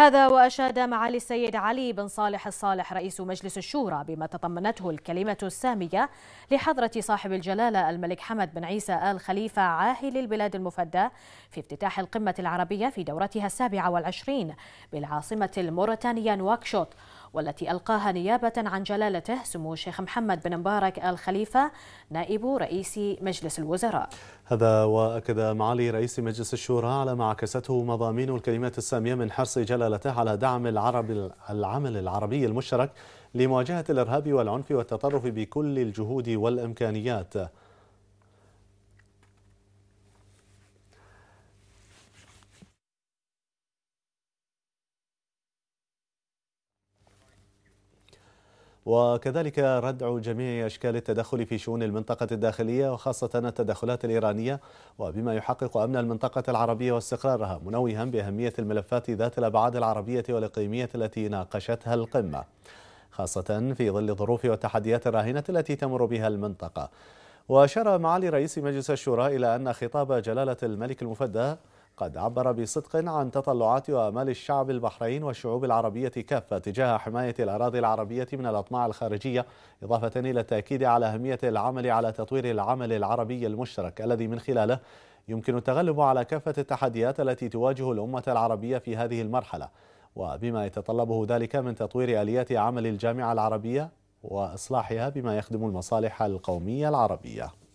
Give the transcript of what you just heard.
هذا وأشاد معالي السيد علي بن صالح الصالح رئيس مجلس الشورى بما تضمنته الكلمة السامية لحضرة صاحب الجلالة الملك حمد بن عيسى آل خليفة عاهل البلاد المفدى في افتتاح القمة العربية في دورتها السابعة والعشرين بالعاصمة الموريتانية نواكشوط والتي ألقاها نيابة عن جلالته سمو الشيخ محمد بن مبارك آل خليفة نائب رئيس مجلس الوزراء هذا وأكد معالي رئيس مجلس الشورى على ما عكسته مضامين الكلمات السامية من حرص جلالته على دعم العرب العمل العربي المشترك لمواجهة الإرهاب والعنف والتطرف بكل الجهود والإمكانيات وكذلك ردع جميع أشكال التدخل في شؤون المنطقة الداخلية وخاصة التدخلات الإيرانية وبما يحقق أمن المنطقة العربية واستقرارها منوها بأهمية الملفات ذات الأبعاد العربية والإقليمية التي ناقشتها القمة خاصة في ظل الظروف والتحديات الراهنة التي تمر بها المنطقة وأشار معالي رئيس مجلس الشورى إلى أن خطاب جلالة الملك المفدى قد عبر بصدق عن تطلعات وآمال الشعب البحرين والشعوب العربية كافة تجاه حماية الأراضي العربية من الأطماع الخارجية إضافة إلى التأكيد على أهمية العمل على تطوير العمل العربي المشترك الذي من خلاله يمكن التغلب على كافة التحديات التي تواجه الأمة العربية في هذه المرحلة وبما يتطلبه ذلك من تطوير آليات عمل الجامعة العربية وإصلاحها بما يخدم المصالح القومية العربية